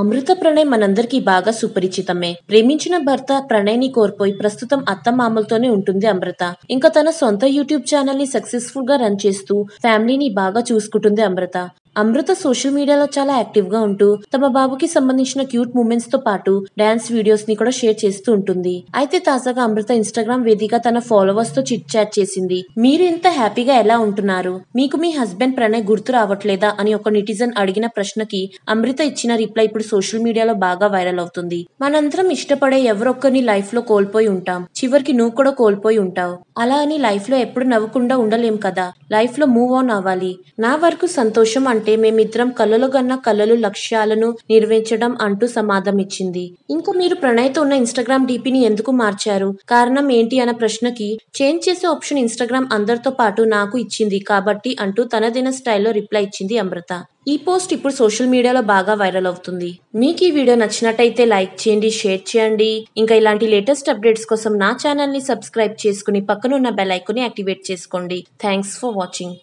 అమృత ప్రణయ్ మనందరికీ బాగా సుపరిచితమే ప్రేమించిన భర్త ప్రణయ్ని కోల్పోయి ప్రస్తుతం అత్త మామలతోనే ఉంటుంది అమృత ఇంకా తన సొంత యూట్యూబ్ ఛానల్ ని సక్సెస్ఫుల్ గా రన్ చేస్తూ ఫ్యామిలీని బాగా చూసుకుంటుంది అమృత అమృత సోషల్ మీడియాలో చాలా యాక్టివ్ గా ఉంటూ తమ బాబుకి సంబంధించిన క్యూట్ మూమెంట్స్ తో పాటు డాన్స్ వీడియోస్ ని కూడా షేర్ చేస్తూ ఉంటుంది అయితే తాజాగా అమృత ఇన్స్టాగ్రామ్ వేదిక తన ఫాలోవర్స్ తో చిట్ చాట్ చేసింది మీరు ఇంత హ్యాపీగా ఎలా ఉంటున్నారు మీకు మీ హస్బెండ్ ప్రణయ్ గుర్తు రావట్లేదా అని ఒక నిటిజన్ అడిగిన ప్రశ్నకి అమృత ఇచ్చిన రిప్లై ఇప్పుడు సోషల్ మీడియాలో బాగా వైరల్ అవుతుంది మనందరం ఇష్టపడే ఎవరొక్కరిని లైఫ్ లో కోల్పోయి ఉంటాం చివరికి నువ్వు కూడా కోల్పోయి ఉంటావు అలా అని లైఫ్ లో ఎప్పుడు నవ్వకుండా ఉండలేం కదా లైఫ్ లో మూవ్ ఆన్ అవ్వాలి నా వరకు సంతోషం అంటే మేమిద్దరం కలలు కన్న కలలు లక్ష్యాలను నిర్వహించడం అంటూ ఇచ్చింది ఇంకో మీరు ప్రణయ్తో ఉన్న ఇన్స్టాగ్రామ్ డీపీని ఎందుకు మార్చారు కారణం ఏంటి అన్న ప్రశ్నకి చేంజ్ చేసే ఆప్షన్ ఇన్స్టాగ్రామ్ అందరితో పాటు నాకు ఇచ్చింది కాబట్టి అంటూ తనదైన స్టైల్లో రిప్లై ఇచ్చింది అమృత ఈ పోస్ట్ ఇప్పుడు సోషల్ మీడియాలో బాగా వైరల్ అవుతుంది మీకు ఈ వీడియో నచ్చినట్టయితే లైక్ చేయండి షేర్ చేయండి ఇంకా ఇలాంటి లేటెస్ట్ అప్డేట్స్ కోసం నా ఛానల్ని సబ్స్క్రైబ్ చేసుకుని పక్కనున్న బెల్ ఐకాన్ని యాక్టివేట్ చేసుకోండి థ్యాంక్స్ ఫర్ వాచింగ్